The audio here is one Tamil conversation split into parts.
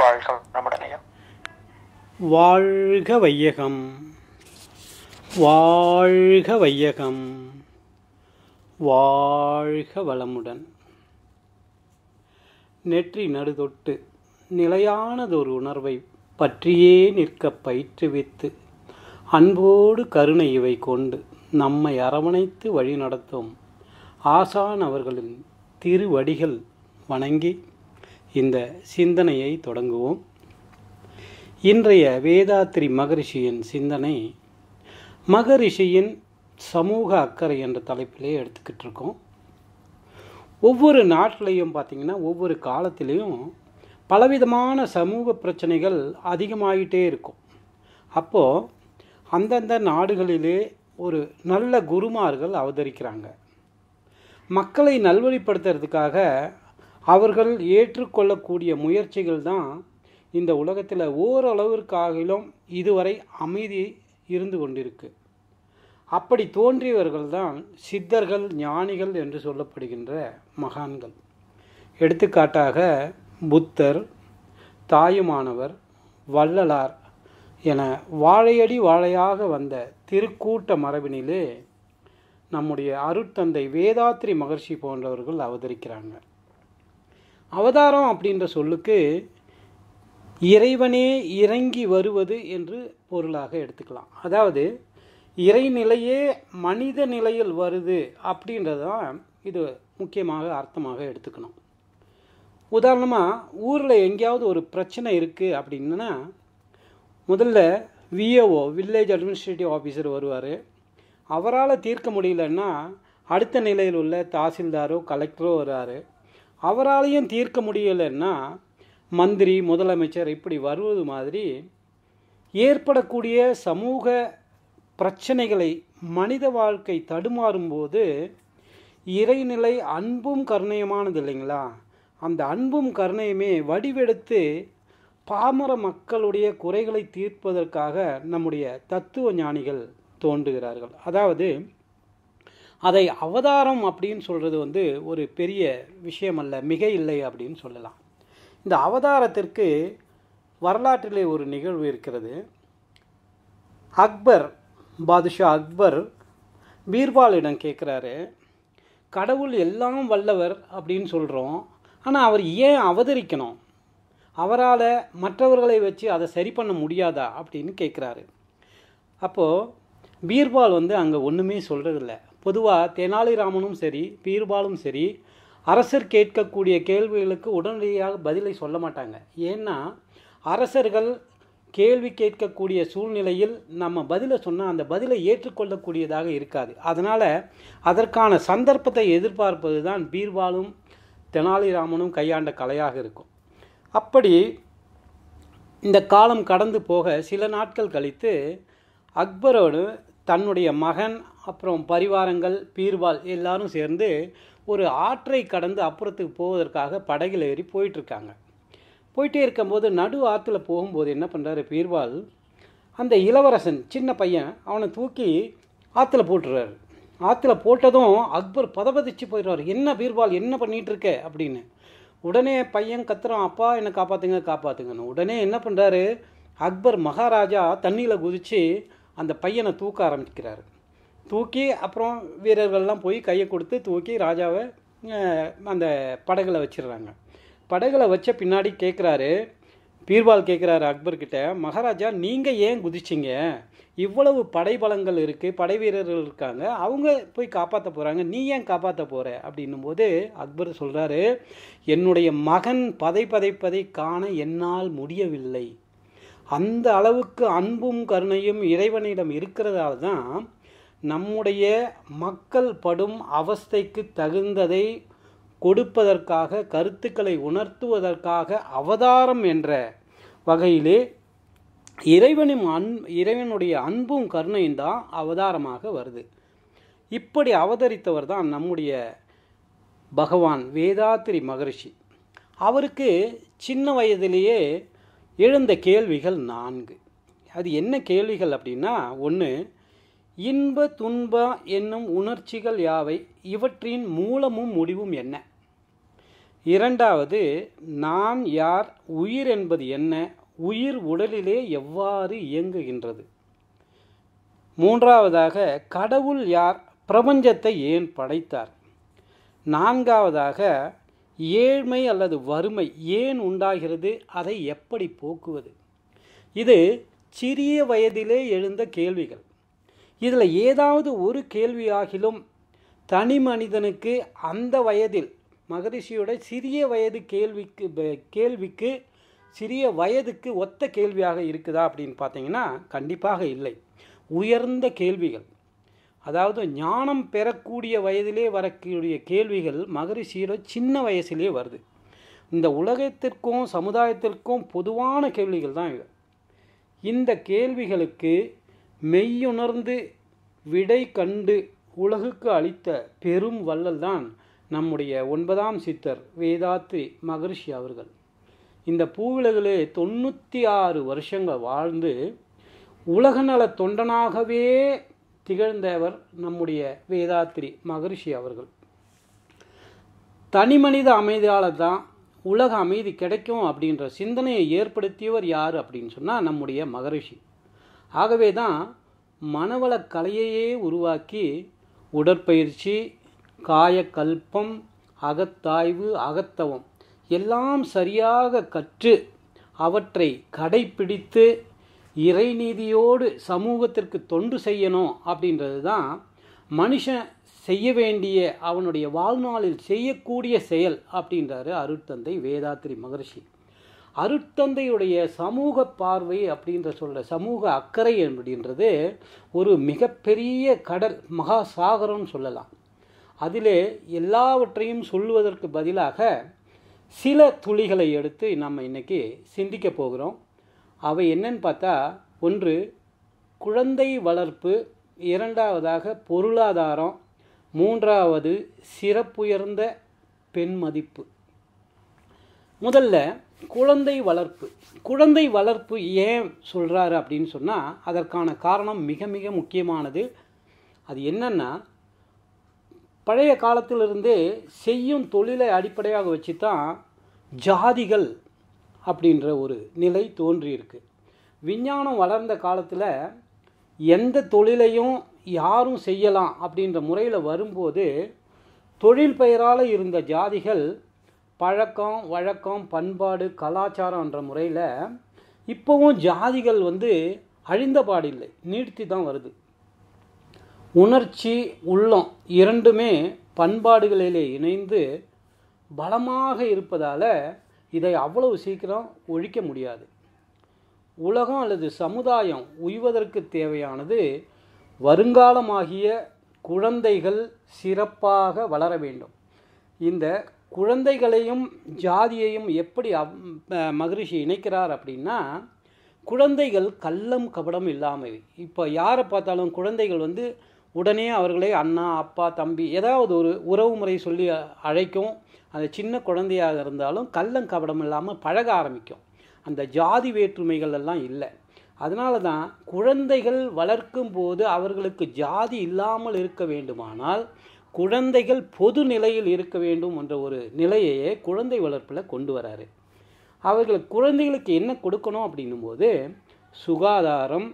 வாழ்க வாழ்க வையகம் வாழ்க வையகம் வாழ்க வளமுடன் நெற்றி நடுதொட்டு நிலையானதொரு உணர்வை பற்றியே நிற்க பயிற்றுவித்து அன்போடு கருணை இவை கொண்டு நம்மை அரவணைத்து வழிநடத்தும் ஆசான் அவர்களின் திருவடிகள் வணங்கி இந்த சிந்தனையை தொடங்குவோம் இன்றைய வேதாத்ரி மகரிஷியின் சிந்தனை மகரிஷியின் சமூக அக்கறை என்ற தலைப்பிலே எடுத்துக்கிட்டு இருக்கோம் ஒவ்வொரு நாட்டிலையும் பார்த்திங்கன்னா ஒவ்வொரு காலத்திலையும் பலவிதமான சமூக பிரச்சனைகள் அதிகமாகிட்டே இருக்கும் அப்போது அந்தந்த நாடுகளிலே ஒரு நல்ல குருமார்கள் அவதரிக்கிறாங்க மக்களை நல்வழிப்படுத்துறதுக்காக அவர்கள் ஏற்றுக்கொள்ளக்கூடிய முயற்சிகள் தான் இந்த உலகத்தில் ஓரளவிற்காகிலும் இதுவரை அமைதி இருந்து கொண்டிருக்கு அப்படி தோன்றியவர்கள் தான் சித்தர்கள் ஞானிகள் என்று சொல்லப்படுகின்ற மகான்கள் எடுத்துக்காட்டாக புத்தர் தாயுமானவர் வள்ளலார் என வாழையடி வாழையாக வந்த திருக்கூட்ட மரபினிலே நம்முடைய அருட்தந்தை வேதாத்ரி மகர்ஷி போன்றவர்கள் அவதரிக்கிறாங்க அவதாரம் அப்படின்ற சொல்லுக்கு இறைவனே இறங்கி வருவது என்று பொருளாக எடுத்துக்கலாம் அதாவது இறைநிலையே மனித நிலையில் வருது அப்படின்றதான் இது முக்கியமாக அர்த்தமாக எடுத்துக்கணும் உதாரணமாக ஊரில் எங்கேயாவது ஒரு பிரச்சனை இருக்குது அப்படின்னா முதல்ல விஏஓ வில்லேஜ் அட்மினிஸ்ட்ரேட்டிவ் ஆஃபீஸர் வருவார் அவரால் தீர்க்க முடியலன்னா அடுத்த நிலையில் உள்ள தாசில்தாரோ கலெக்டரோ வருவார் அவராலையும் தீர்க்க முடியலைன்னா மந்திரி முதலமைச்சர் இப்படி வருவது மாதிரி ஏற்படக்கூடிய சமூக பிரச்சனைகளை மனித வாழ்க்கை தடுமாறும்போது இறைநிலை அன்பும் கருணையுமானது இல்லைங்களா அந்த அன்பும் கருணையுமே வடிவெடுத்து பாமர மக்களுடைய குறைகளை தீர்ப்பதற்காக நம்முடைய தத்துவ ஞானிகள் தோன்றுகிறார்கள் அதாவது அதை அவதாரம் அப்படின்னு சொல்கிறது வந்து ஒரு பெரிய விஷயம் அல்ல மிக இல்லை அப்படின்னு சொல்லலாம் இந்த அவதாரத்திற்கு வரலாற்றிலே ஒரு நிகழ்வு இருக்கிறது அக்பர் பாதுஷா அக்பர் பீர்பாலிடம் கேட்குறாரு கடவுள் எல்லாம் வல்லவர் அப்படின்னு சொல்கிறோம் ஆனால் அவர் ஏன் அவதரிக்கணும் அவரால் மற்றவர்களை வச்சு அதை சரி பண்ண முடியாதா அப்படின்னு கேட்குறாரு அப்போது பீர்பால் வந்து அங்கே ஒன்றுமே சொல்கிறதில்ல பொதுவாக தெனாலிராமனும் சரி பீர்பாலும் சரி அரசர் கேட்கக்கூடிய கேள்விகளுக்கு உடனடியாக பதிலை சொல்ல மாட்டாங்க ஏன்னா அரசர்கள் கேள்வி கேட்கக்கூடிய சூழ்நிலையில் நம்ம பதிலை சொன்னால் அந்த பதிலை ஏற்றுக்கொள்ளக்கூடியதாக இருக்காது அதனால் அதற்கான சந்தர்ப்பத்தை எதிர்பார்ப்பது தான் பீர்பாலும் தெனாலிராமனும் கையாண்ட கலையாக இருக்கும் அப்படி இந்த காலம் கடந்து போக சில நாட்கள் கழித்து அக்பரோடு தன்னுடைய மகன் அப்புறம் பரிவாரங்கள் பீர்வால் எல்லாரும் சேர்ந்து ஒரு ஆற்றை கடந்து அப்புறத்துக்கு போவதற்காக படகில் ஏறி போயிட்டுருக்காங்க போயிட்டே இருக்கும்போது நடு ஆற்றுல போகும்போது என்ன பண்ணுறாரு பீர்வால் அந்த இளவரசன் சின்ன பையன் அவனை தூக்கி ஆற்றுல போட்டுறாரு ஆற்றுல போட்டதும் அக்பர் பதபதிச்சு போயிடுவார் என்ன பீர்பால் என்ன பண்ணிகிட்டு இருக்க அப்படின்னு உடனே பையன் கத்துறான் அப்பா என்னை காப்பாற்றுங்க காப்பாற்றுங்கன்னு உடனே என்ன பண்ணுறாரு அக்பர் மகாராஜா தண்ணியில் குதித்து அந்த பையனை தூக்க ஆரம்பிக்கிறாரு தூக்கி அப்புறம் வீரர்கள்லாம் போய் கையை கொடுத்து தூக்கி ராஜாவை அந்த படகுல வச்சிடுறாங்க படகுல வச்ச பின்னாடி கேட்குறாரு பீர்பால் கேட்குறாரு அக்பர்கிட்ட மகாராஜா நீங்கள் ஏன் குதிச்சிங்க இவ்வளவு படைபலங்கள் இருக்குது படை வீரர்கள் இருக்காங்க அவங்க போய் காப்பாற்ற போகிறாங்க நீ ஏன் காப்பாற்ற போகிற அப்படின்னும் போது அக்பர் சொல்கிறாரு என்னுடைய மகன் பதை பதைப்பதை காண என்னால் முடியவில்லை அந்த அளவுக்கு அன்பும் கருணையும் இறைவனிடம் இருக்கிறதால தான் நம்முடைய மக்கள் படும் அவஸ்தைக்கு தகுந்ததை கொடுப்பதற்காக கருத்துக்களை உணர்த்துவதற்காக அவதாரம் என்ற வகையிலே இறைவனும் அன் இறைவனுடைய அன்பும் கருணையும் தான் அவதாரமாக வருது இப்படி அவதரித்தவர் தான் நம்முடைய பகவான் வேதாத்திரி மகரிஷி அவருக்கு சின்ன வயதிலேயே எழுந்த கேள்விகள் நான்கு அது என்ன கேள்விகள் அப்படின்னா ஒன்று இன்ப துன்ப என்னும் உணர்ச்சிகள் யாவை இவற்றின் மூலமும் முடிவும் என்ன இரண்டாவது நான் யார் உயிர் என்பது என்ன உயிர் உடலிலே எவ்வாறு இயங்குகின்றது மூன்றாவதாக கடவுள் யார் பிரபஞ்சத்தை ஏன் படைத்தார் நான்காவதாக ஏழ்மை அல்லது வறுமை ஏன் உண்டாகிறது அதை எப்படி போக்குவது இது சிறிய வயதிலே எழுந்த கேள்விகள் இதில் ஏதாவது ஒரு கேள்வியாகிலும் தனி மனிதனுக்கு அந்த வயதில் மகரிஷியோட சிறிய வயது கேள்விக்கு கேள்விக்கு சிறிய வயதுக்கு ஒத்த கேள்வியாக இருக்குதா அப்படின்னு பார்த்தீங்கன்னா கண்டிப்பாக இல்லை உயர்ந்த கேள்விகள் அதாவது ஞானம் பெறக்கூடிய வயதிலே வரக்கூடிய கேள்விகள் மகரிஷியோட சின்ன வயசுலேயே வருது இந்த உலகத்திற்கும் சமுதாயத்திற்கும் பொதுவான கேள்விகள் தான் இது இந்த கேள்விகளுக்கு மெய்யுணர்ந்து விடை கண்டு உலகுக்கு அளித்த பெரும் தான் நம்முடைய ஒன்பதாம் சித்தர் வேதாத்ரி மகரிஷி அவர்கள் இந்த பூவிலகிலே தொண்ணூற்றி ஆறு வருஷங்கள் வாழ்ந்து உலக நல தொண்டனாகவே திகழ்ந்தவர் நம்முடைய வேதாத்ரி மகரிஷி அவர்கள் தனி மனித அமைதியால் தான் உலக அமைதி கிடைக்கும் அப்படின்ற சிந்தனையை ஏற்படுத்தியவர் யார் அப்படின்னு சொன்னால் நம்முடைய மகரிஷி ஆகவே தான் மனவள கலையையே உருவாக்கி உடற்பயிற்சி காயக்கல்பம் அகத்தாய்வு அகத்தவம் எல்லாம் சரியாக கற்று அவற்றை கடைப்பிடித்து இறைநீதியோடு சமூகத்திற்கு தொண்டு செய்யணும் அப்படின்றது தான் மனுஷன் செய்ய வேண்டிய அவனுடைய வாழ்நாளில் செய்யக்கூடிய செயல் அப்படின்றாரு அருட்தந்தை வேதாத்திரி மகர்ஷி அருட்தந்தையுடைய சமூக பார்வை அப்படின்ற சொல்ல சமூக அக்கறை அப்படின்றது ஒரு மிகப்பெரிய கடல் மகாசாகரம்னு சொல்லலாம் அதிலே எல்லாவற்றையும் சொல்வதற்கு பதிலாக சில துளிகளை எடுத்து நம்ம இன்றைக்கி சிந்திக்க போகிறோம் அவை என்னன்னு பார்த்தா ஒன்று குழந்தை வளர்ப்பு இரண்டாவதாக பொருளாதாரம் மூன்றாவது சிறப்புயர்ந்த பெண் மதிப்பு முதல்ல குழந்தை வளர்ப்பு குழந்தை வளர்ப்பு ஏன் சொல்கிறாரு அப்படின்னு சொன்னால் அதற்கான காரணம் மிக மிக முக்கியமானது அது என்னென்னா பழைய காலத்திலிருந்தே செய்யும் தொழிலை அடிப்படையாக வச்சு தான் ஜாதிகள் அப்படின்ற ஒரு நிலை தோன்றியிருக்கு விஞ்ஞானம் வளர்ந்த காலத்தில் எந்த தொழிலையும் யாரும் செய்யலாம் அப்படின்ற முறையில் வரும்போது தொழில் பெயரால் இருந்த ஜாதிகள் பழக்கம் வழக்கம் பண்பாடு கலாச்சாரம்ன்ற முறையில் இப்போவும் ஜாதிகள் வந்து அழிந்த பாடில்லை நீர்த்தி தான் வருது உணர்ச்சி உள்ளம் இரண்டுமே பண்பாடுகளிலே இணைந்து பலமாக இருப்பதால் இதை அவ்வளவு சீக்கிரம் ஒழிக்க முடியாது உலகம் அல்லது சமுதாயம் உய்வதற்கு தேவையானது வருங்காலமாகிய குழந்தைகள் சிறப்பாக வளர வேண்டும் இந்த குழந்தைகளையும் ஜாதியையும் எப்படி மகரிஷி இணைக்கிறார் அப்படின்னா குழந்தைகள் கள்ளம் கபடம் இல்லாமல் இப்போ யாரை பார்த்தாலும் குழந்தைகள் வந்து உடனே அவர்களை அண்ணா அப்பா தம்பி ஏதாவது ஒரு உறவு முறை சொல்லி அழைக்கும் அந்த சின்ன குழந்தையாக இருந்தாலும் கள்ளம் கபடம் இல்லாமல் பழக ஆரம்பிக்கும் அந்த ஜாதி வேற்றுமைகள் எல்லாம் இல்லை அதனால தான் குழந்தைகள் வளர்க்கும் போது அவர்களுக்கு ஜாதி இல்லாமல் இருக்க வேண்டுமானால் குழந்தைகள் பொது நிலையில் இருக்க வேண்டும் என்ற ஒரு நிலையையே குழந்தை வளர்ப்பில் கொண்டு வராரு அவர்கள் குழந்தைகளுக்கு என்ன கொடுக்கணும் அப்படின்னும்போது சுகாதாரம்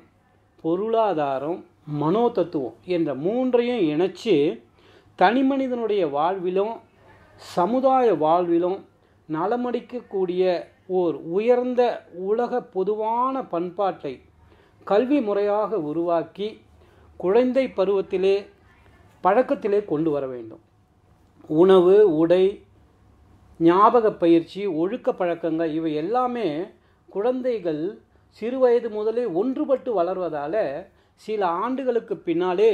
பொருளாதாரம் மனோ தத்துவம் என்ற மூன்றையும் இணைச்சி தனி மனிதனுடைய வாழ்விலும் சமுதாய வாழ்விலும் நலமடிக்கக்கூடிய ஓர் உயர்ந்த உலக பொதுவான பண்பாட்டை கல்வி முறையாக உருவாக்கி குழந்தை பருவத்திலே பழக்கத்திலே கொண்டு வர வேண்டும் உணவு உடை ஞாபக பயிற்சி ஒழுக்க பழக்கங்கள் இவை எல்லாமே குழந்தைகள் சிறு வயது முதலே ஒன்றுபட்டு வளர்வதால் சில ஆண்டுகளுக்கு பின்னாலே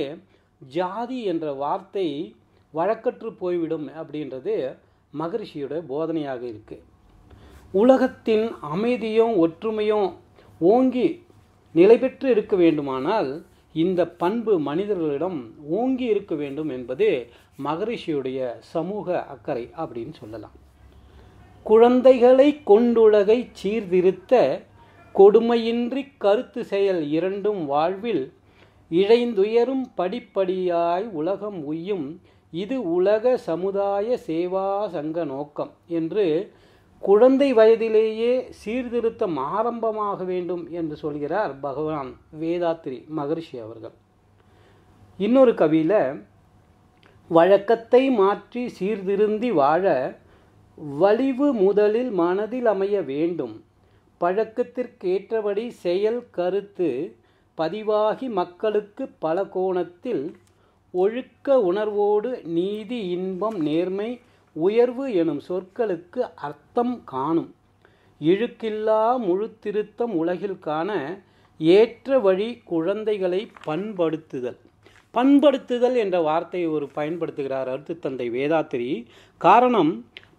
ஜாதி என்ற வார்த்தை வழக்கற்று போய்விடும் அப்படின்றது மகரிஷியோட போதனையாக இருக்குது உலகத்தின் அமைதியும் ஒற்றுமையும் ஓங்கி நிலை பெற்று இருக்க வேண்டுமானால் இந்த பண்பு மனிதர்களிடம் ஓங்கி இருக்க வேண்டும் என்பது மகரிஷியுடைய சமூக அக்கறை அப்படின்னு சொல்லலாம் குழந்தைகளை கொண்டுலகை சீர்திருத்த கொடுமையின்றி கருத்து செயல் இரண்டும் வாழ்வில் இழைந்துயரும் படிப்படியாய் உலகம் உய்யும் இது உலக சமுதாய சேவா சங்க நோக்கம் என்று குழந்தை வயதிலேயே சீர்திருத்தம் ஆரம்பமாக வேண்டும் என்று சொல்கிறார் பகவான் வேதாத்ரி மகர்ஷி அவர்கள் இன்னொரு கவியில் வழக்கத்தை மாற்றி சீர்திருந்தி வாழ வலிவு முதலில் மனதில் அமைய வேண்டும் பழக்கத்திற்கேற்றபடி செயல் கருத்து பதிவாகி மக்களுக்கு பல கோணத்தில் ஒழுக்க உணர்வோடு நீதி இன்பம் நேர்மை உயர்வு எனும் சொற்களுக்கு அர்த்தம் காணும் இழுக்கில்லா திருத்தம் உலகில் காண ஏற்ற வழி குழந்தைகளை பண்படுத்துதல் பண்படுத்துதல் என்ற வார்த்தையை ஒரு பயன்படுத்துகிறார் அருத்து தந்தை வேதாத்திரி காரணம்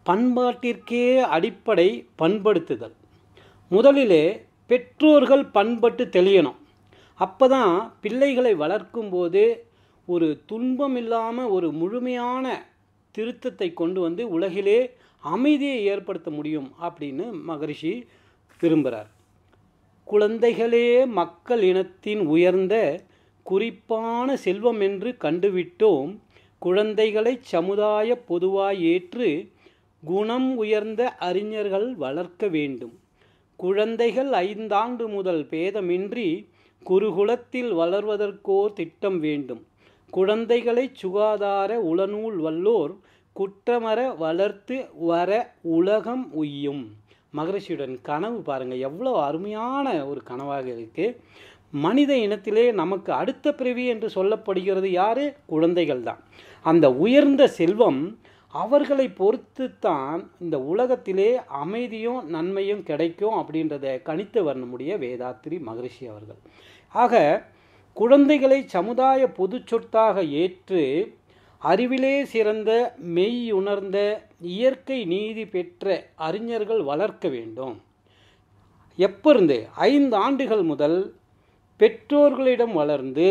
பண்பாட்டிற்கே அடிப்படை பண்படுத்துதல் முதலிலே பெற்றோர்கள் பண்பட்டு தெளியணும் அப்போ தான் பிள்ளைகளை வளர்க்கும்போது ஒரு துன்பம் இல்லாமல் ஒரு முழுமையான திருத்தத்தை கொண்டு வந்து உலகிலே அமைதியை ஏற்படுத்த முடியும் அப்படின்னு மகரிஷி விரும்புகிறார் குழந்தைகளே மக்கள் இனத்தின் உயர்ந்த குறிப்பான செல்வம் என்று கண்டுவிட்டோம் குழந்தைகளை சமுதாய பொதுவாய் ஏற்று குணம் உயர்ந்த அறிஞர்கள் வளர்க்க வேண்டும் குழந்தைகள் ஐந்தாண்டு முதல் பேதமின்றி குருகுலத்தில் வளர்வதற்கோ திட்டம் வேண்டும் குழந்தைகளை சுகாதார உளநூல் வல்லோர் குற்றமர வளர்த்து வர உலகம் உய்யும் மகரிஷியுடன் கனவு பாருங்கள் எவ்வளோ அருமையான ஒரு கனவாக இருக்குது மனித இனத்திலே நமக்கு அடுத்த பிறவி என்று சொல்லப்படுகிறது யாரு குழந்தைகள் தான் அந்த உயர்ந்த செல்வம் அவர்களை பொறுத்துத்தான் இந்த உலகத்திலே அமைதியும் நன்மையும் கிடைக்கும் அப்படின்றத கணித்து வரணும் நம்முடைய வேதாத்திரி மகரிஷி அவர்கள் ஆக குழந்தைகளை சமுதாய பொது சொத்தாக ஏற்று அறிவிலே சிறந்த மெய் உணர்ந்த இயற்கை நீதி பெற்ற அறிஞர்கள் வளர்க்க வேண்டும் எப்பிருந்து ஐந்து ஆண்டுகள் முதல் பெற்றோர்களிடம் வளர்ந்து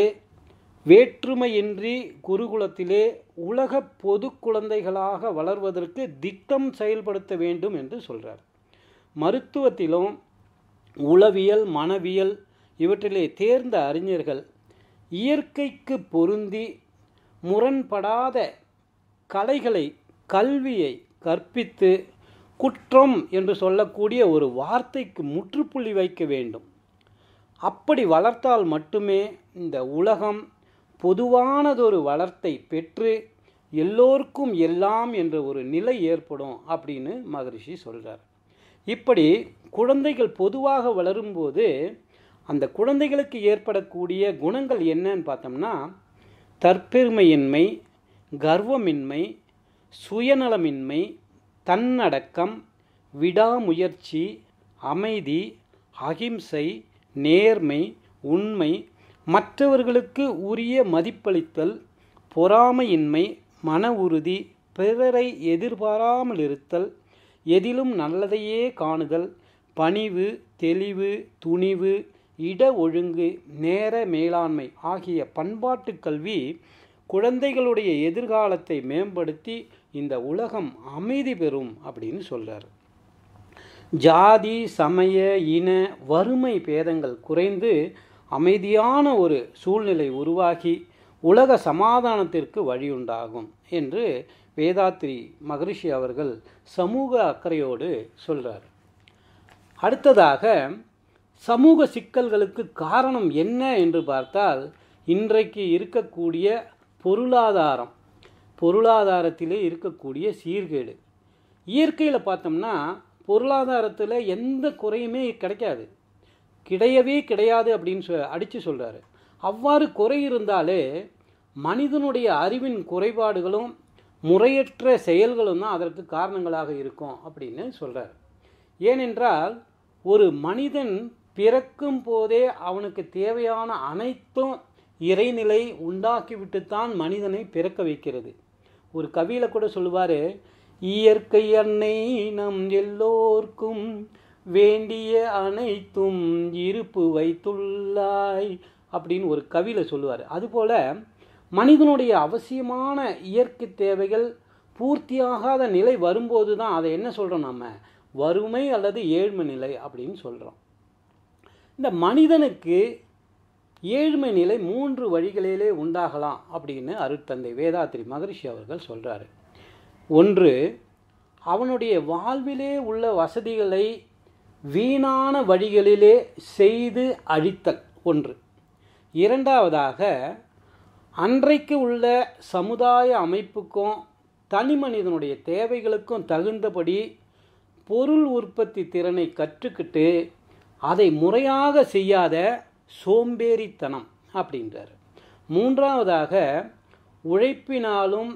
வேற்றுமையின்றி குருகுலத்திலே உலக பொது குழந்தைகளாக வளர்வதற்கு திட்டம் செயல்படுத்த வேண்டும் என்று சொல்கிறார் மருத்துவத்திலும் உளவியல் மனவியல் இவற்றிலே தேர்ந்த அறிஞர்கள் இயற்கைக்கு பொருந்தி முரண்படாத கலைகளை கல்வியை கற்பித்து குற்றம் என்று சொல்லக்கூடிய ஒரு வார்த்தைக்கு முற்றுப்புள்ளி வைக்க வேண்டும் அப்படி வளர்த்தால் மட்டுமே இந்த உலகம் பொதுவானதொரு வளர்த்தை பெற்று எல்லோருக்கும் எல்லாம் என்ற ஒரு நிலை ஏற்படும் அப்படின்னு மகரிஷி சொல்கிறார் இப்படி குழந்தைகள் பொதுவாக வளரும்போது அந்த குழந்தைகளுக்கு ஏற்படக்கூடிய குணங்கள் என்னன்னு பார்த்தோம்னா தற்பெருமையின்மை கர்வமின்மை சுயநலமின்மை தன்னடக்கம் விடாமுயற்சி அமைதி அகிம்சை நேர்மை உண்மை மற்றவர்களுக்கு உரிய மதிப்பளித்தல் பொறாமையின்மை மன உறுதி பிறரை எதிர்பாராமல் இருத்தல் எதிலும் நல்லதையே காணுதல் பணிவு தெளிவு துணிவு இட ஒழுங்கு நேர மேலாண்மை ஆகிய பண்பாட்டு கல்வி குழந்தைகளுடைய எதிர்காலத்தை மேம்படுத்தி இந்த உலகம் அமைதி பெறும் அப்படின்னு சொல்கிறார் ஜாதி சமய இன வறுமை பேதங்கள் குறைந்து அமைதியான ஒரு சூழ்நிலை உருவாகி உலக சமாதானத்திற்கு வழியுண்டாகும் என்று வேதாத்ரி மகரிஷி அவர்கள் சமூக அக்கறையோடு சொல்கிறார் அடுத்ததாக சமூக சிக்கல்களுக்கு காரணம் என்ன என்று பார்த்தால் இன்றைக்கு இருக்கக்கூடிய பொருளாதாரம் பொருளாதாரத்திலே இருக்கக்கூடிய சீர்கேடு இயற்கையில் பார்த்தோம்னா பொருளாதாரத்தில் எந்த குறையுமே கிடைக்காது கிடையவே கிடையாது அப்படின்னு சொ அடித்து சொல்கிறாரு அவ்வாறு குறை இருந்தாலே மனிதனுடைய அறிவின் குறைபாடுகளும் முறையற்ற செயல்களும் தான் அதற்கு காரணங்களாக இருக்கும் அப்படின்னு சொல்கிறார் ஏனென்றால் ஒரு மனிதன் பிறக்கும் போதே அவனுக்கு தேவையான அனைத்தும் இறைநிலை உண்டாக்கிவிட்டு தான் மனிதனை பிறக்க வைக்கிறது ஒரு கவியில் கூட சொல்லுவார் இயற்கை அன்னை நம் எல்லோர்க்கும் வேண்டிய அனைத்தும் இருப்பு வைத்துள்ளாய் அப்படின்னு ஒரு கவியில் சொல்லுவார் அதுபோல் மனிதனுடைய அவசியமான இயற்கை தேவைகள் பூர்த்தியாகாத நிலை வரும்போது தான் அதை என்ன சொல்கிறோம் நம்ம வறுமை அல்லது ஏழ்மை நிலை அப்படின்னு சொல்கிறோம் இந்த மனிதனுக்கு ஏழ்மை நிலை மூன்று வழிகளிலே உண்டாகலாம் அப்படின்னு அருட்தந்தை வேதாத்திரி மகரிஷி அவர்கள் சொல்கிறார் ஒன்று அவனுடைய வாழ்விலே உள்ள வசதிகளை வீணான வழிகளிலே செய்து அழித்தல் ஒன்று இரண்டாவதாக அன்றைக்கு உள்ள சமுதாய அமைப்புக்கும் தனி மனிதனுடைய தேவைகளுக்கும் தகுந்தபடி பொருள் உற்பத்தி திறனை கற்றுக்கிட்டு அதை முறையாக செய்யாத சோம்பேறித்தனம் அப்படின்றார் மூன்றாவதாக உழைப்பினாலும்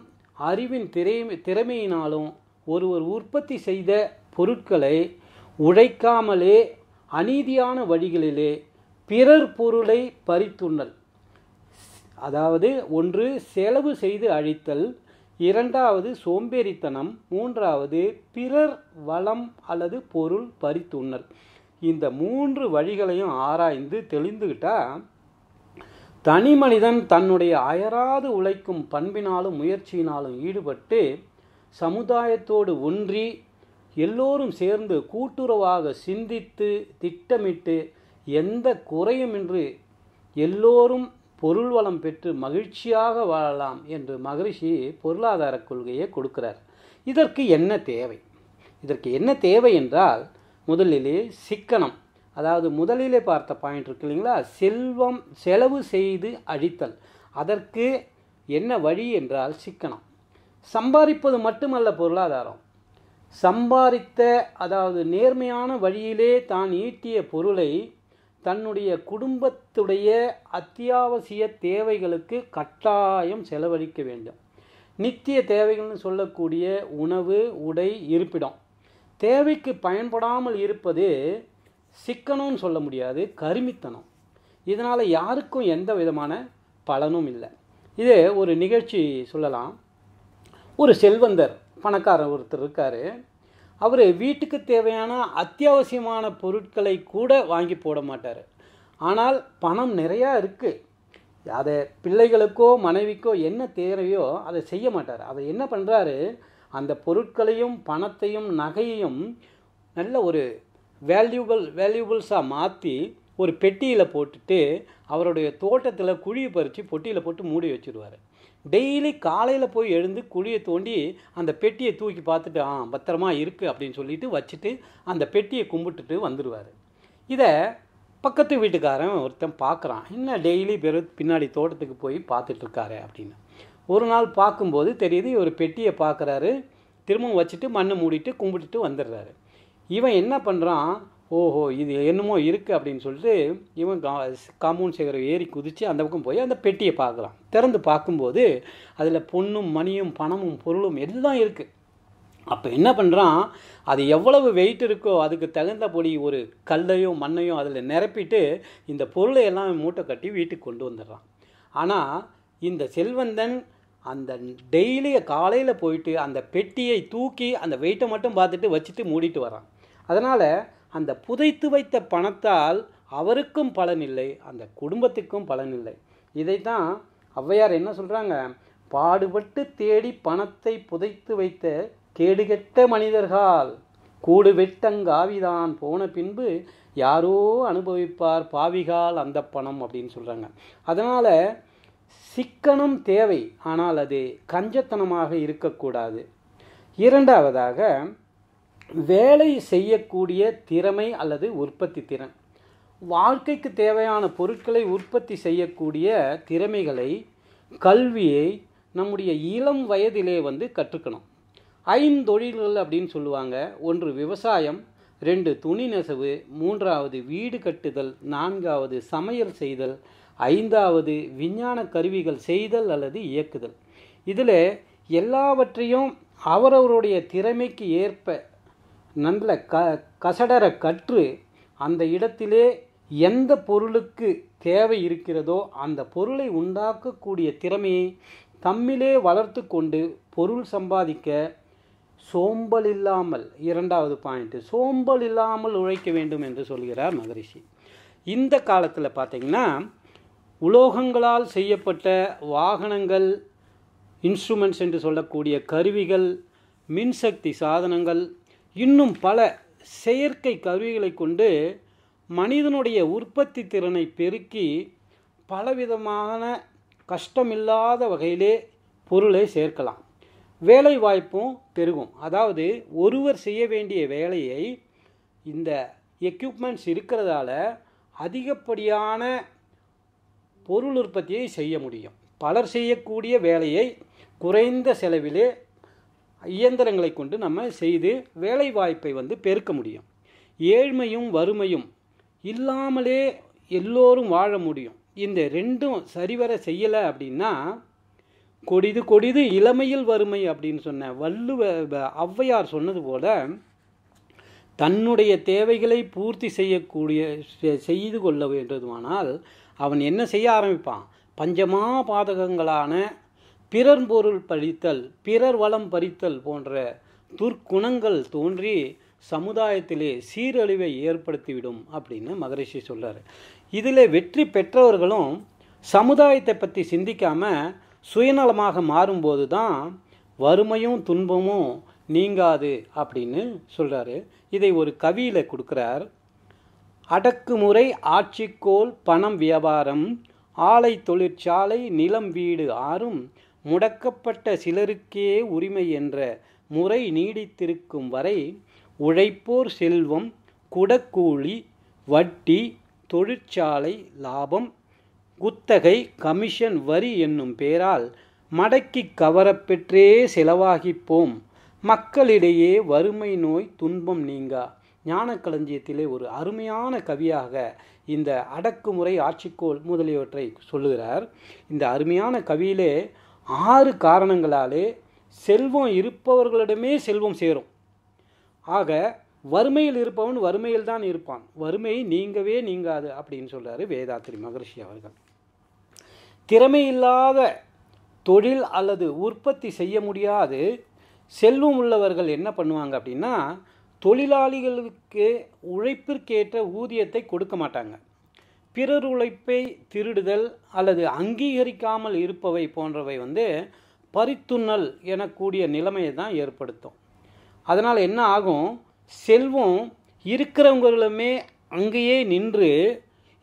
அறிவின் திறமை திறமையினாலும் ஒருவர் உற்பத்தி செய்த பொருட்களை உழைக்காமலே அநீதியான வழிகளிலே பிறர் பொருளை பறித்துண்ணல் அதாவது ஒன்று செலவு செய்து அழித்தல் இரண்டாவது சோம்பேறித்தனம் மூன்றாவது பிறர் வளம் அல்லது பொருள் பறித்துண்ணல் இந்த மூன்று வழிகளையும் ஆராய்ந்து தெளிந்துக்கிட்டால் தனி மனிதன் தன்னுடைய அயராது உழைக்கும் பண்பினாலும் முயற்சியினாலும் ஈடுபட்டு சமுதாயத்தோடு ஒன்றி எல்லோரும் சேர்ந்து கூட்டுறவாக சிந்தித்து திட்டமிட்டு எந்த குறையுமின்றி எல்லோரும் பொருள் வளம் பெற்று மகிழ்ச்சியாக வாழலாம் என்று மகரிஷி பொருளாதார கொள்கையை கொடுக்கிறார் இதற்கு என்ன தேவை இதற்கு என்ன தேவை என்றால் முதலிலே சிக்கனம் அதாவது முதலிலே பார்த்த பாயிண்ட் இருக்கு இல்லைங்களா செல்வம் செலவு செய்து அழித்தல் அதற்கு என்ன வழி என்றால் சிக்கனம் சம்பாதிப்பது மட்டுமல்ல பொருளாதாரம் சம்பாதித்த அதாவது நேர்மையான வழியிலே தான் ஈட்டிய பொருளை தன்னுடைய குடும்பத்துடைய அத்தியாவசிய தேவைகளுக்கு கட்டாயம் செலவழிக்க வேண்டும் நித்திய தேவைகள்னு சொல்லக்கூடிய உணவு உடை இருப்பிடம் தேவைக்கு பயன்படாமல் இருப்பது சிக்கனம்னு சொல்ல முடியாது கருமித்தனம் இதனால் யாருக்கும் எந்த விதமான பலனும் இல்லை இது ஒரு நிகழ்ச்சி சொல்லலாம் ஒரு செல்வந்தர் பணக்காரர் ஒருத்தர் இருக்கார் அவர் வீட்டுக்கு தேவையான அத்தியாவசியமான பொருட்களை கூட வாங்கி போட மாட்டார் ஆனால் பணம் நிறையா இருக்குது அதை பிள்ளைகளுக்கோ மனைவிக்கோ என்ன தேவையோ அதை செய்ய மாட்டார் அதை என்ன பண்ணுறாரு அந்த பொருட்களையும் பணத்தையும் நகையையும் நல்ல ஒரு வேல்யூபிள் வேல்யூபிள்ஸாக மாற்றி ஒரு பெட்டியில் போட்டுட்டு அவருடைய தோட்டத்தில் குழியை பறித்து பொட்டியில் போட்டு மூடி வச்சுருவார் டெய்லி காலையில் போய் எழுந்து குழியை தோண்டி அந்த பெட்டியை தூக்கி பார்த்துட்டு ஆ பத்திரமா இருக்குது அப்படின்னு சொல்லிட்டு வச்சுட்டு அந்த பெட்டியை கும்பிட்டுட்டு வந்துடுவார் இதை பக்கத்து வீட்டுக்காரன் ஒருத்தன் பார்க்குறான் என்ன டெய்லி பெரு பின்னாடி தோட்டத்துக்கு போய் பார்த்துட்ருக்காரு அப்படின்னு ஒரு நாள் பார்க்கும்போது தெரியுது இவர் பெட்டியை பார்க்குறாரு திரும்பவும் வச்சுட்டு மண்ணை மூடிட்டு கும்பிட்டுட்டு வந்துடுறாரு இவன் என்ன பண்ணுறான் ஓஹோ இது என்னமோ இருக்குது அப்படின்னு சொல்லிட்டு இவன் காம்பவுண்ட் சேகரை ஏறி குதித்து அந்த பக்கம் போய் அந்த பெட்டியை பார்க்குறான் திறந்து பார்க்கும்போது அதில் பொண்ணும் மணியும் பணமும் பொருளும் தான் இருக்குது அப்போ என்ன பண்ணுறான் அது எவ்வளவு வெயிட் இருக்கோ அதுக்கு தகுந்தபடி ஒரு கல்லையும் மண்ணையும் அதில் நிரப்பிட்டு இந்த பொருளை எல்லாம் மூட்டை கட்டி வீட்டுக்கு கொண்டு வந்துடுறான் ஆனால் இந்த செல்வந்தன் அந்த டெய்லி காலையில் போயிட்டு அந்த பெட்டியை தூக்கி அந்த வெயிட்டை மட்டும் பார்த்துட்டு வச்சுட்டு மூடிட்டு வரான் அதனால் அந்த புதைத்து வைத்த பணத்தால் அவருக்கும் பலன் இல்லை அந்த குடும்பத்துக்கும் பலன் இல்லை இதைத்தான் ஔவையார் என்ன சொல்கிறாங்க பாடுபட்டு தேடி பணத்தை புதைத்து வைத்த கேடுகெட்ட மனிதர்கள் கூடு வெட்டங்காவிதான் போன பின்பு யாரோ அனுபவிப்பார் பாவிகால் அந்த பணம் அப்படின்னு சொல்கிறாங்க அதனால் சிக்கனம் தேவை ஆனால் அது கஞ்சத்தனமாக இருக்கக்கூடாது இரண்டாவதாக வேலை செய்யக்கூடிய திறமை அல்லது உற்பத்தி திறன் வாழ்க்கைக்கு தேவையான பொருட்களை உற்பத்தி செய்யக்கூடிய திறமைகளை கல்வியை நம்முடைய இளம் வயதிலே வந்து கற்றுக்கணும் ஐந்தொழில்கள் அப்படின்னு சொல்லுவாங்க ஒன்று விவசாயம் ரெண்டு துணி நெசவு மூன்றாவது வீடு கட்டுதல் நான்காவது சமையல் செய்தல் ஐந்தாவது விஞ்ஞான கருவிகள் செய்தல் அல்லது இயக்குதல் இதில் எல்லாவற்றையும் அவரவருடைய திறமைக்கு ஏற்ப நல்ல க கசடர கற்று அந்த இடத்திலே எந்த பொருளுக்கு தேவை இருக்கிறதோ அந்த பொருளை உண்டாக்கக்கூடிய திறமையை தம்மிலே வளர்த்து கொண்டு பொருள் சம்பாதிக்க சோம்பல் இல்லாமல் இரண்டாவது பாயிண்ட்டு சோம்பல் இல்லாமல் உழைக்க வேண்டும் என்று சொல்கிறார் மகரிஷி இந்த காலத்தில் பார்த்திங்கன்னா உலோகங்களால் செய்யப்பட்ட வாகனங்கள் இன்ஸ்ட்ருமெண்ட்ஸ் என்று சொல்லக்கூடிய கருவிகள் மின்சக்தி சாதனங்கள் இன்னும் பல செயற்கை கருவிகளை கொண்டு மனிதனுடைய உற்பத்தி திறனை பெருக்கி பலவிதமான கஷ்டமில்லாத வகையிலே பொருளை சேர்க்கலாம் வேலை வாய்ப்பும் பெருகும் அதாவது ஒருவர் செய்ய வேண்டிய வேலையை இந்த எக்யூப்மெண்ட்ஸ் இருக்கிறதால அதிகப்படியான பொருள் உற்பத்தியை செய்ய முடியும் பலர் செய்யக்கூடிய வேலையை குறைந்த செலவிலே இயந்திரங்களை கொண்டு நம்ம செய்து வேலை வாய்ப்பை வந்து பெருக்க முடியும் ஏழ்மையும் வறுமையும் இல்லாமலே எல்லோரும் வாழ முடியும் இந்த ரெண்டும் சரிவர செய்யலை அப்படின்னா கொடிது கொடிது இளமையில் வறுமை அப்படின்னு சொன்ன வள்ளுவ ஔவையார் சொன்னது போல தன்னுடைய தேவைகளை பூர்த்தி செய்யக்கூடிய செய்து கொள்ள வேண்டுமானால் அவன் என்ன செய்ய ஆரம்பிப்பான் பஞ்சமா பாதகங்களான பிறர் பொருள் பறித்தல் பிறர் வளம் பறித்தல் போன்ற துர்க்குணங்கள் தோன்றி சமுதாயத்திலே சீரழிவை ஏற்படுத்திவிடும் அப்படின்னு மகரிஷி சொல்கிறார் இதில் வெற்றி பெற்றவர்களும் சமுதாயத்தை பற்றி சிந்திக்காமல் சுயநலமாக மாறும்போது தான் வறுமையும் துன்பமும் நீங்காது அப்படின்னு சொல்கிறாரு இதை ஒரு கவியில் கொடுக்குறார் அடக்குமுறை ஆட்சிக்கோள் பணம் வியாபாரம் ஆலை தொழிற்சாலை நிலம் வீடு ஆறும் முடக்கப்பட்ட சிலருக்கே உரிமை என்ற முறை நீடித்திருக்கும் வரை உழைப்போர் செல்வம் குடக்கூலி வட்டி தொழிற்சாலை லாபம் குத்தகை கமிஷன் வரி என்னும் பெயரால் மடக்கி கவரப்பெற்றே செலவாகிப்போம் மக்களிடையே வறுமை நோய் துன்பம் நீங்கா ஞான களஞ்சியத்திலே ஒரு அருமையான கவியாக இந்த அடக்குமுறை ஆட்சிக்கோள் முதலியவற்றை சொல்லுகிறார் இந்த அருமையான கவியிலே ஆறு காரணங்களாலே செல்வம் இருப்பவர்களிடமே செல்வம் சேரும் ஆக வறுமையில் இருப்பவன் வறுமையில் தான் இருப்பான் வறுமை நீங்கவே நீங்காது அப்படின்னு சொல்கிறார் வேதாத்திரி மகர்ஷி அவர்கள் திறமை இல்லாத தொழில் அல்லது உற்பத்தி செய்ய முடியாது செல்வம் உள்ளவர்கள் என்ன பண்ணுவாங்க அப்படின்னா தொழிலாளிகளுக்கு உழைப்பிற்கேற்ற ஊதியத்தை கொடுக்க மாட்டாங்க பிறர் உழைப்பை திருடுதல் அல்லது அங்கீகரிக்காமல் இருப்பவை போன்றவை வந்து பரித்துணல் எனக்கூடிய நிலைமையை தான் ஏற்படுத்தும் அதனால் என்ன ஆகும் செல்வம் இருக்கிறவங்களுமே அங்கேயே நின்று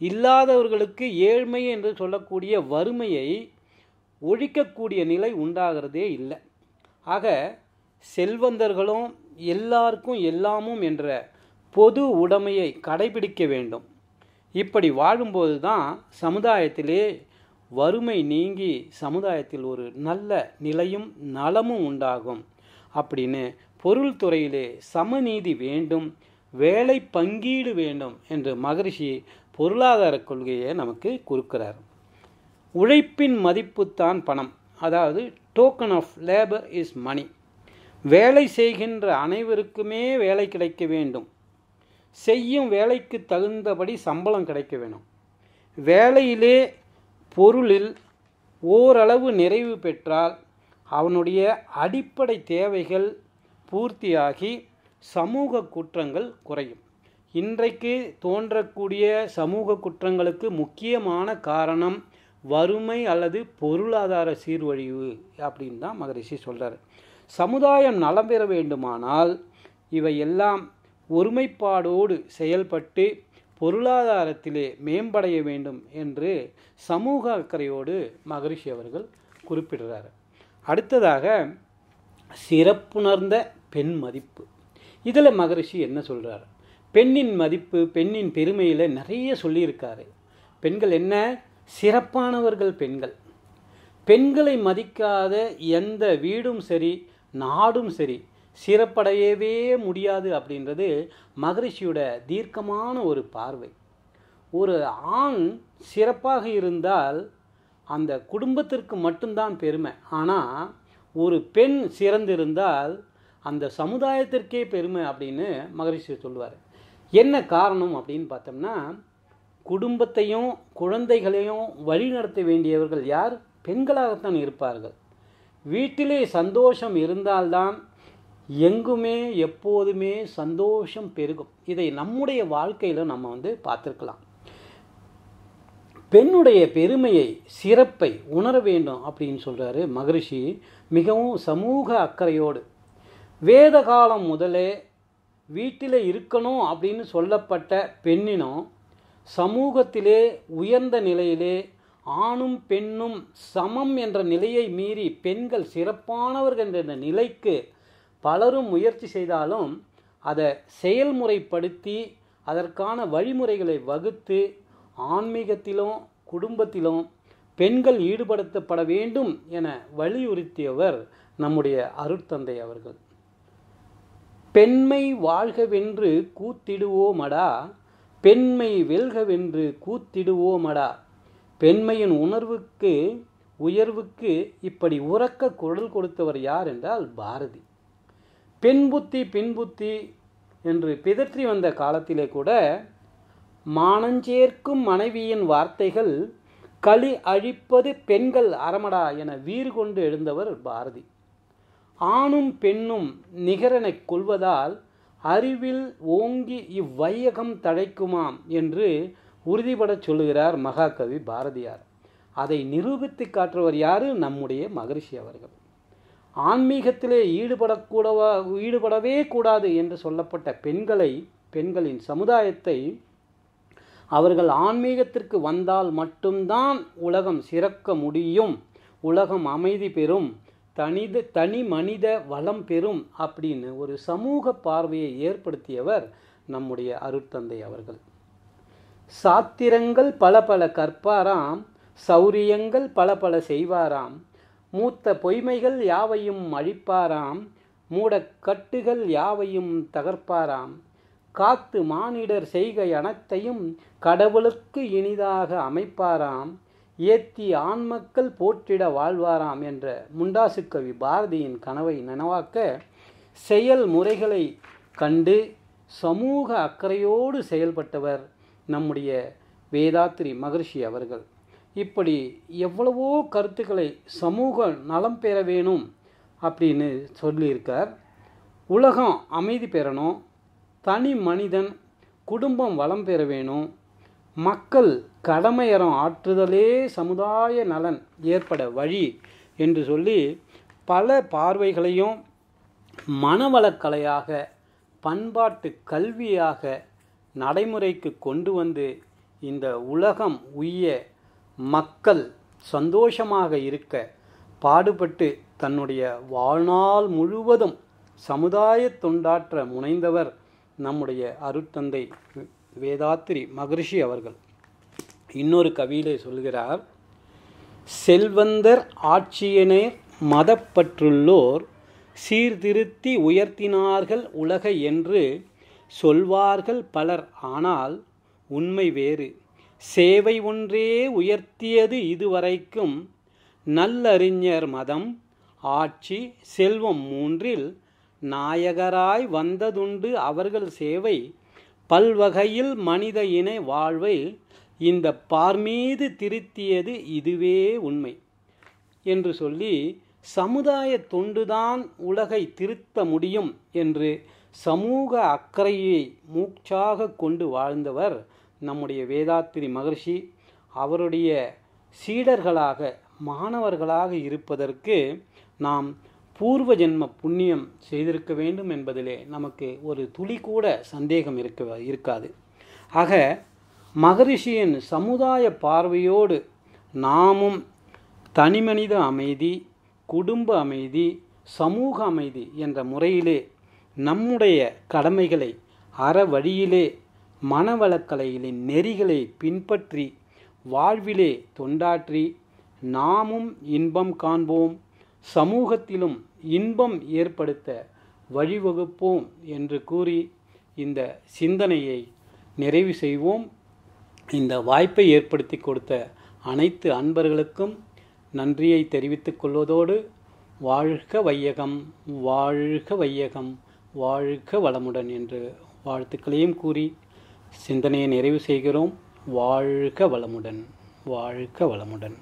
இல்லாதவர்களுக்கு ஏழ்மை என்று சொல்லக்கூடிய வறுமையை ஒழிக்கக்கூடிய நிலை உண்டாகிறதே இல்லை ஆக செல்வந்தர்களும் எல்லாருக்கும் எல்லாமும் என்ற பொது உடைமையை கடைபிடிக்க வேண்டும் இப்படி வாழும்போது தான் சமுதாயத்திலே வறுமை நீங்கி சமுதாயத்தில் ஒரு நல்ல நிலையும் நலமும் உண்டாகும் அப்படின்னு பொருள் துறையிலே சமநீதி வேண்டும் வேலை பங்கீடு வேண்டும் என்று மகரிஷி பொருளாதார கொள்கையை நமக்கு கொடுக்கிறார் உழைப்பின் மதிப்புத்தான் பணம் அதாவது token of labour is money வேலை செய்கின்ற அனைவருக்குமே வேலை கிடைக்க வேண்டும் செய்யும் வேலைக்கு தகுந்தபடி சம்பளம் கிடைக்க வேணும் வேலையிலே பொருளில் ஓரளவு நிறைவு பெற்றால் அவனுடைய அடிப்படை தேவைகள் பூர்த்தியாகி சமூக குற்றங்கள் குறையும் இன்றைக்கு தோன்றக்கூடிய சமூக குற்றங்களுக்கு முக்கியமான காரணம் வறுமை அல்லது பொருளாதார சீர்வழிவு அப்படின்னு தான் மகரிஷி சொல்கிறார் சமுதாயம் நலம் பெற வேண்டுமானால் இவை எல்லாம் ஒருமைப்பாடோடு செயல்பட்டு பொருளாதாரத்திலே மேம்படைய வேண்டும் என்று சமூக அக்கறையோடு மகரிஷி அவர்கள் குறிப்பிடுறார் அடுத்ததாக சிறப்புணர்ந்த பெண் மதிப்பு இதில் மகரிஷி என்ன சொல்கிறார் பெண்ணின் மதிப்பு பெண்ணின் பெருமையில் நிறைய சொல்லியிருக்காரு பெண்கள் என்ன சிறப்பானவர்கள் பெண்கள் பெண்களை மதிக்காத எந்த வீடும் சரி நாடும் சரி சிறப்படையவே முடியாது அப்படின்றது மகரிஷியோட தீர்க்கமான ஒரு பார்வை ஒரு ஆண் சிறப்பாக இருந்தால் அந்த குடும்பத்திற்கு மட்டும்தான் பெருமை ஆனால் ஒரு பெண் சிறந்திருந்தால் அந்த சமுதாயத்திற்கே பெருமை அப்படின்னு மகரிஷி சொல்லுவார் என்ன காரணம் அப்படின்னு பார்த்தோம்னா குடும்பத்தையும் குழந்தைகளையும் வழிநடத்த வேண்டியவர்கள் யார் பெண்களாகத்தான் இருப்பார்கள் வீட்டிலே சந்தோஷம் இருந்தால்தான் எங்குமே எப்போதுமே சந்தோஷம் பெருகும் இதை நம்முடைய வாழ்க்கையில் நம்ம வந்து பார்த்துருக்கலாம் பெண்ணுடைய பெருமையை சிறப்பை உணர வேண்டும் அப்படின்னு சொல்கிறாரு மகரிஷி மிகவும் சமூக அக்கறையோடு வேத காலம் முதலே வீட்டில் இருக்கணும் அப்படின்னு சொல்லப்பட்ட பெண்ணினம் சமூகத்திலே உயர்ந்த நிலையிலே ஆணும் பெண்ணும் சமம் என்ற நிலையை மீறி பெண்கள் சிறப்பானவர்கள் என்ற நிலைக்கு பலரும் முயற்சி செய்தாலும் அதை செயல்முறைப்படுத்தி அதற்கான வழிமுறைகளை வகுத்து ஆன்மீகத்திலும் குடும்பத்திலும் பெண்கள் ஈடுபடுத்தப்பட வேண்டும் என வலியுறுத்தியவர் நம்முடைய அருட்தந்தை அவர்கள் பெண்மை வாழ்கவென்று கூத்திடுவோமடா பெண்மை வெல்கவென்று கூத்திடுவோமடா பெண்மையின் உணர்வுக்கு உயர்வுக்கு இப்படி உறக்க குரல் கொடுத்தவர் யார் என்றால் பாரதி பெண்புத்தி பின்புத்தி என்று பிதற்றி வந்த காலத்திலே கூட மானஞ்சேர்க்கும் மனைவியின் வார்த்தைகள் களி அழிப்பது பெண்கள் அறமடா என வீறு கொண்டு எழுந்தவர் பாரதி ஆணும் பெண்ணும் நிகரனைக் கொள்வதால் அறிவில் ஓங்கி இவ்வையகம் தழைக்குமாம் என்று உறுதிபட சொல்லுகிறார் மகாகவி பாரதியார் அதை நிரூபித்து காட்டுறவர் யாரு நம்முடைய மகரிஷி அவர்கள் ஆன்மீகத்திலே ஈடுபடக்கூடவா ஈடுபடவே கூடாது என்று சொல்லப்பட்ட பெண்களை பெண்களின் சமுதாயத்தை அவர்கள் ஆன்மீகத்திற்கு வந்தால் மட்டும்தான் உலகம் சிறக்க முடியும் உலகம் அமைதி பெறும் தனித தனி மனித வளம் பெறும் அப்படின்னு ஒரு சமூக பார்வையை ஏற்படுத்தியவர் நம்முடைய அருட்தந்தை அவர்கள் சாத்திரங்கள் பல பல கற்பாராம் சௌரியங்கள் பல பல செய்வாராம் மூத்த பொய்மைகள் யாவையும் அழிப்பாராம் மூடக்கட்டுகள் யாவையும் தகர்ப்பாராம் காத்து மானிடர் செய்கை அனைத்தையும் கடவுளுக்கு இனிதாக அமைப்பாராம் ஏத்தி ஆண்மக்கள் போற்றிட வாழ்வாராம் என்ற முண்டாசு கவி பாரதியின் கனவை நனவாக்க செயல் முறைகளை கண்டு சமூக அக்கறையோடு செயல்பட்டவர் நம்முடைய வேதாத்திரி மகர்ஷி அவர்கள் இப்படி எவ்வளவோ கருத்துக்களை சமூக நலம் பெற வேணும் அப்படின்னு சொல்லியிருக்கார் உலகம் அமைதி பெறணும் தனி மனிதன் குடும்பம் வளம் பெற வேணும் மக்கள் கடமையறம் ஆற்றுதலே சமுதாய நலன் ஏற்பட வழி என்று சொல்லி பல பார்வைகளையும் மனவளக்கலையாக பண்பாட்டு கல்வியாக நடைமுறைக்கு கொண்டு வந்து இந்த உலகம் உய்ய மக்கள் சந்தோஷமாக இருக்க பாடுபட்டு தன்னுடைய வாழ்நாள் முழுவதும் சமுதாய தொண்டாற்ற முனைந்தவர் நம்முடைய அருட்தந்தை வேதாத்திரி மகரிஷி அவர்கள் இன்னொரு கவியிலே சொல்கிறார் செல்வந்தர் ஆட்சியினை மதப்பற்றுள்ளோர் சீர்திருத்தி உயர்த்தினார்கள் உலக என்று சொல்வார்கள் பலர் ஆனால் உண்மை வேறு சேவை ஒன்றே உயர்த்தியது இதுவரைக்கும் நல்லறிஞர் மதம் ஆட்சி செல்வம் மூன்றில் நாயகராய் வந்ததுண்டு அவர்கள் சேவை பல்வகையில் மனித இன வாழ்வை இந்த பார்மீது திருத்தியது இதுவே உண்மை என்று சொல்லி சமுதாய தொண்டுதான் உலகை திருத்த முடியும் என்று சமூக அக்கறையை மூச்சாக கொண்டு வாழ்ந்தவர் நம்முடைய வேதாத்திரி மகர்ஷி அவருடைய சீடர்களாக மாணவர்களாக இருப்பதற்கு நாம் பூர்வ ஜென்ம புண்ணியம் செய்திருக்க வேண்டும் என்பதிலே நமக்கு ஒரு துளி கூட சந்தேகம் இருக்க இருக்காது ஆக மகரிஷியின் சமுதாய பார்வையோடு நாமும் தனிமனித அமைதி குடும்ப அமைதி சமூக அமைதி என்ற முறையிலே நம்முடைய கடமைகளை அற வழியிலே மனவளக்கலைகளின் நெறிகளை பின்பற்றி வாழ்விலே தொண்டாற்றி நாமும் இன்பம் காண்போம் சமூகத்திலும் இன்பம் ஏற்படுத்த வழிவகுப்போம் என்று கூறி இந்த சிந்தனையை நிறைவு செய்வோம் இந்த வாய்ப்பை ஏற்படுத்தி கொடுத்த அனைத்து அன்பர்களுக்கும் நன்றியை தெரிவித்துக் கொள்வதோடு வாழ்க வையகம் வாழ்க வையகம் வாழ்க வளமுடன் என்று வாழ்த்துக்களையும் கூறி சிந்தனையை நிறைவு செய்கிறோம் வாழ்க வளமுடன் வாழ்க வளமுடன்